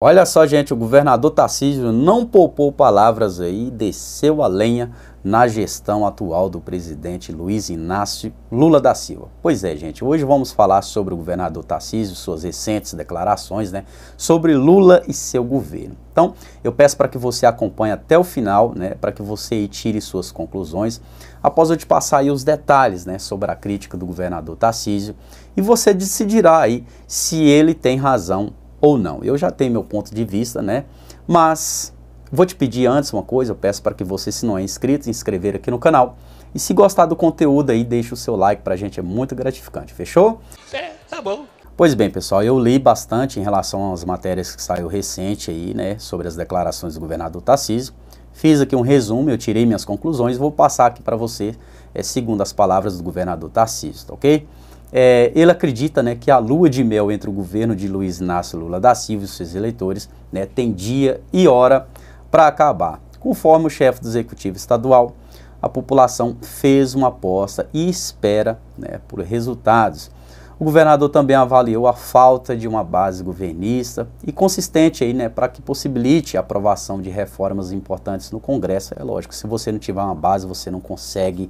Olha só, gente, o governador Tarcísio não poupou palavras aí desceu a lenha na gestão atual do presidente Luiz Inácio Lula da Silva. Pois é, gente, hoje vamos falar sobre o governador Tarcísio, suas recentes declarações, né, sobre Lula e seu governo. Então, eu peço para que você acompanhe até o final, né, para que você tire suas conclusões, após eu te passar aí os detalhes, né, sobre a crítica do governador Tarcísio, e você decidirá aí se ele tem razão ou não. Eu já tenho meu ponto de vista, né? Mas vou te pedir antes uma coisa, eu peço para que você, se não é inscrito, se inscrever aqui no canal. E se gostar do conteúdo aí, deixa o seu like pra gente, é muito gratificante, fechou? É, tá bom. Pois bem, pessoal, eu li bastante em relação às matérias que saiu recente aí, né, sobre as declarações do governador Tarcísio. Fiz aqui um resumo, eu tirei minhas conclusões, vou passar aqui para você, é, segundo as palavras do governador Tarcísio, tá ok? é, ele acredita né, que a lua de mel entre o governo de Luiz Inácio Lula da Silva e seus eleitores né, tem dia e hora para acabar. Conforme o chefe do executivo estadual, a população fez uma aposta e espera né, por resultados. O governador também avaliou a falta de uma base governista e consistente aí, né, para que possibilite a aprovação de reformas importantes no Congresso. É lógico, se você não tiver uma base, você não consegue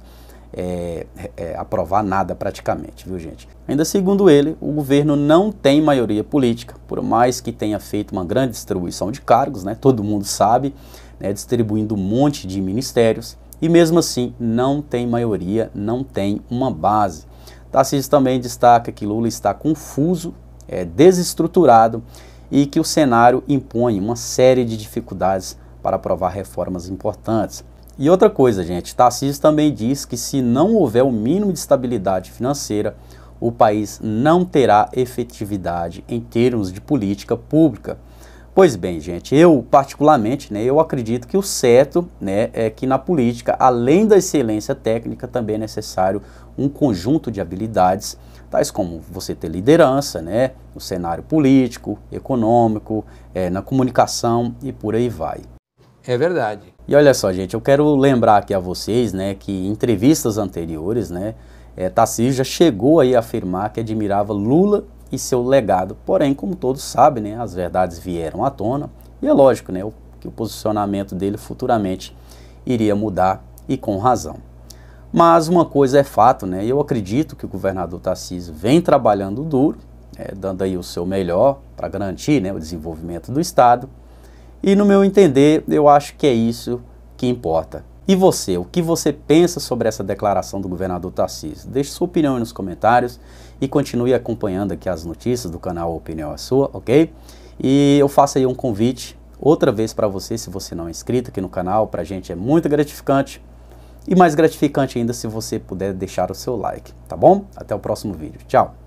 é, é, aprovar nada praticamente, viu gente? Ainda segundo ele, o governo não tem maioria política, por mais que tenha feito uma grande distribuição de cargos, né, todo mundo sabe, né, distribuindo um monte de ministérios, e mesmo assim não tem maioria, não tem uma base. Tarcísio também destaca que Lula está confuso, é, desestruturado e que o cenário impõe uma série de dificuldades para aprovar reformas importantes. E outra coisa, gente, Tarcísio também diz que se não houver o mínimo de estabilidade financeira, o país não terá efetividade em termos de política pública. Pois bem, gente, eu particularmente, né, eu acredito que o certo, né, é que na política, além da excelência técnica, também é necessário um conjunto de habilidades, tais como você ter liderança, né, no cenário político, econômico, é, na comunicação e por aí vai. É verdade. E olha só, gente, eu quero lembrar aqui a vocês, né, que em entrevistas anteriores, né, é, Tarcísio já chegou aí a afirmar que admirava Lula e seu legado. Porém, como todos sabem, né, as verdades vieram à tona e é lógico, né, que o posicionamento dele futuramente iria mudar e com razão. Mas uma coisa é fato, né, eu acredito que o governador Tarcísio vem trabalhando duro, é, dando aí o seu melhor para garantir, né, o desenvolvimento do estado e no meu entender, eu acho que é isso que importa. E você, o que você pensa sobre essa declaração do governador Tarcísio? Deixe sua opinião aí nos comentários e continue acompanhando aqui as notícias do canal Opinião é Sua, ok? E eu faço aí um convite outra vez para você, se você não é inscrito aqui no canal, para a gente é muito gratificante. E mais gratificante ainda se você puder deixar o seu like, tá bom? Até o próximo vídeo. Tchau!